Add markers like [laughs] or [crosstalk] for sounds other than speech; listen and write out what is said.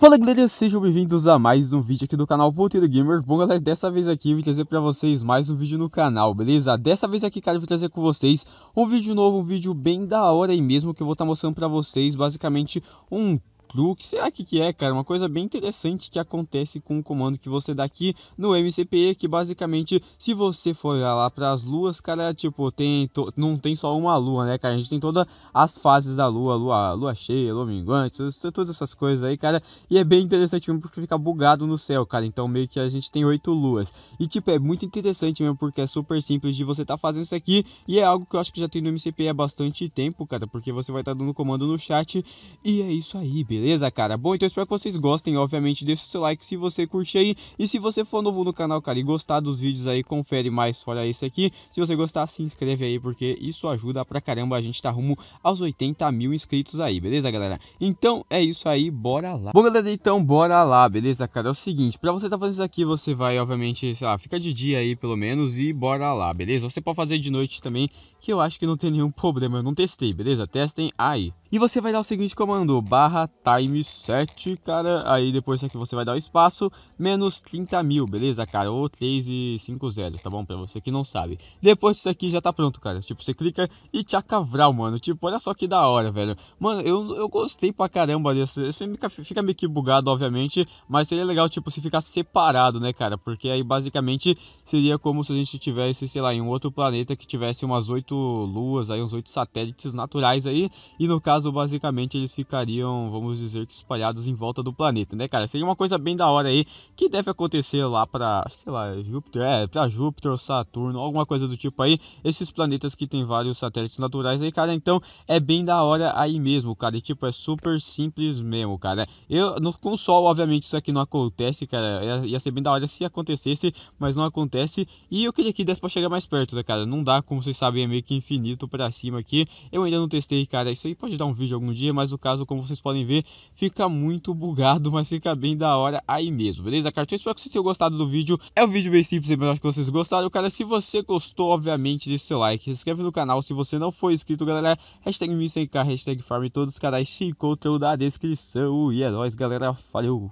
Fala galera, sejam bem-vindos a mais um vídeo aqui do canal Ponteiro Gamer Bom galera, dessa vez aqui eu vim trazer pra vocês mais um vídeo no canal, beleza? Dessa vez aqui, cara, eu vim trazer com vocês um vídeo novo, um vídeo bem da hora aí mesmo Que eu vou estar tá mostrando pra vocês, basicamente, um cru, que será que, que é, cara? Uma coisa bem interessante que acontece com o comando que você dá aqui no MCPE, que basicamente, se você for lá para as luas, cara, tipo, tem to... não tem só uma lua, né, cara? A gente tem todas as fases da lua, lua, lua cheia, lua minguante, todas essas coisas aí, cara, e é bem interessante mesmo porque fica bugado no céu, cara, então meio que a gente tem oito luas, e tipo, é muito interessante mesmo porque é super simples de você tá fazendo isso aqui, e é algo que eu acho que já tem no MCPE há bastante tempo, cara, porque você vai estar tá dando comando no chat, e é isso aí, beleza? Beleza, cara? Bom, então espero que vocês gostem. Obviamente, deixa o seu like se você curte aí. E se você for novo no canal, cara, e gostar dos vídeos aí, confere mais fora esse aqui. Se você gostar, se inscreve aí, porque isso ajuda pra caramba. A gente tá rumo aos 80 mil inscritos aí, beleza, galera? Então, é isso aí, bora lá. Bom, galera, então, bora lá, beleza, cara? É o seguinte, pra você tá fazendo isso aqui, você vai, obviamente, sei lá, fica de dia aí, pelo menos, e bora lá, beleza? Você pode fazer de noite também, que eu acho que não tem nenhum [laughs] problema. Eu não testei, beleza? Testem aí. E você vai dar o seguinte comando, barra time 7, cara, aí depois aqui você vai dar o espaço, menos 30 mil, beleza, cara, ou 3 e 5 zeros, tá bom, pra você que não sabe. Depois disso aqui já tá pronto, cara, tipo, você clica e tchacavral, mano, tipo, olha só que da hora, velho. Mano, eu, eu gostei pra caramba desse, fica, fica meio que bugado, obviamente, mas seria legal, tipo, se ficar separado, né, cara, porque aí basicamente seria como se a gente tivesse, sei lá, em um outro planeta que tivesse umas 8 luas aí, uns 8 satélites naturais aí, e no caso caso, basicamente eles ficariam, vamos dizer que espalhados em volta do planeta, né, cara? Seria uma coisa bem da hora aí que deve acontecer lá para, sei lá, Júpiter, é, para Júpiter, Saturno, alguma coisa do tipo aí. Esses planetas que tem vários satélites naturais aí, cara. Então é bem da hora aí mesmo, cara. E, tipo, é super simples mesmo, cara. Eu, no, com o Sol, obviamente, isso aqui não acontece, cara. Ia, ia ser bem da hora se acontecesse, mas não acontece. E eu queria que desse pra chegar mais perto, né, cara? Não dá, como vocês sabem, é meio que infinito para cima aqui. Eu ainda não testei, cara. Isso aí pode dar um um vídeo algum dia, mas o caso, como vocês podem ver, fica muito bugado, mas fica bem da hora aí mesmo, beleza, cara? Então, espero que vocês tenham gostado do vídeo. É um vídeo bem simples, mas acho que vocês gostaram. Cara, se você gostou, obviamente, deixa o seu like, se inscreve no canal. Se você não for inscrito, galera, hashtag sem k hashtag farm, todos os canais se encontram na descrição. E é nóis, galera. Valeu!